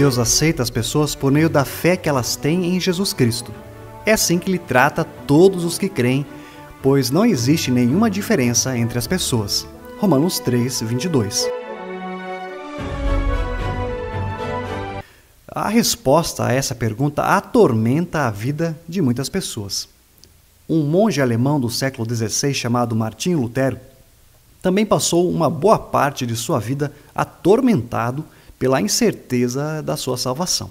Deus aceita as pessoas por meio da fé que elas têm em Jesus Cristo. É assim que Ele trata todos os que creem, pois não existe nenhuma diferença entre as pessoas. Romanos 3, 22. A resposta a essa pergunta atormenta a vida de muitas pessoas. Um monge alemão do século XVI chamado Martin Lutero também passou uma boa parte de sua vida atormentado pela incerteza da sua salvação.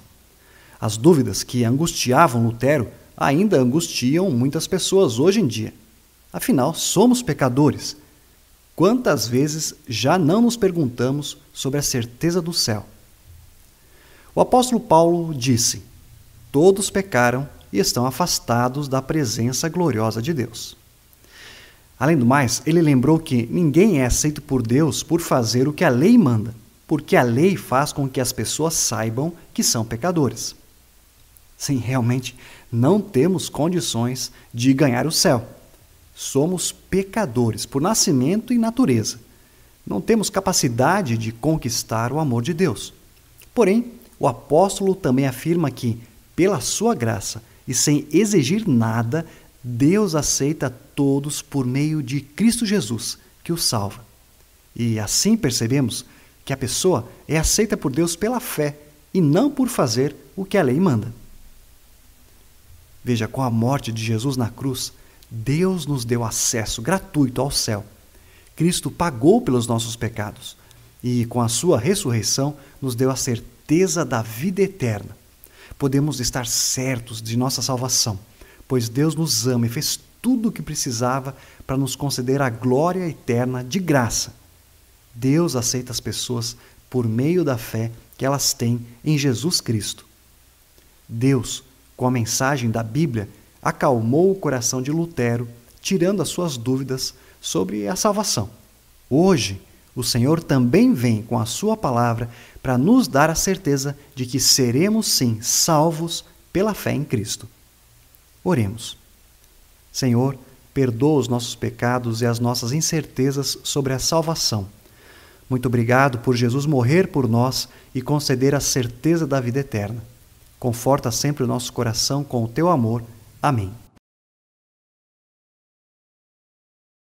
As dúvidas que angustiavam Lutero ainda angustiam muitas pessoas hoje em dia. Afinal, somos pecadores. Quantas vezes já não nos perguntamos sobre a certeza do céu? O apóstolo Paulo disse: Todos pecaram e estão afastados da presença gloriosa de Deus. Além do mais, ele lembrou que ninguém é aceito por Deus por fazer o que a lei manda porque a lei faz com que as pessoas saibam que são pecadores. Sim, realmente não temos condições de ganhar o céu. Somos pecadores por nascimento e natureza. Não temos capacidade de conquistar o amor de Deus. Porém, o apóstolo também afirma que, pela sua graça e sem exigir nada, Deus aceita todos por meio de Cristo Jesus, que o salva. E assim percebemos que a pessoa é aceita por Deus pela fé e não por fazer o que a lei manda. Veja, com a morte de Jesus na cruz, Deus nos deu acesso gratuito ao céu. Cristo pagou pelos nossos pecados e, com a sua ressurreição, nos deu a certeza da vida eterna. Podemos estar certos de nossa salvação, pois Deus nos ama e fez tudo o que precisava para nos conceder a glória eterna de graça. Deus aceita as pessoas por meio da fé que elas têm em Jesus Cristo. Deus, com a mensagem da Bíblia, acalmou o coração de Lutero, tirando as suas dúvidas sobre a salvação. Hoje, o Senhor também vem com a Sua palavra para nos dar a certeza de que seremos sim salvos pela fé em Cristo. Oremos. Senhor, perdoa os nossos pecados e as nossas incertezas sobre a salvação muito obrigado por Jesus morrer por nós e conceder a certeza da vida eterna. Conforta sempre o nosso coração com o teu amor. Amém.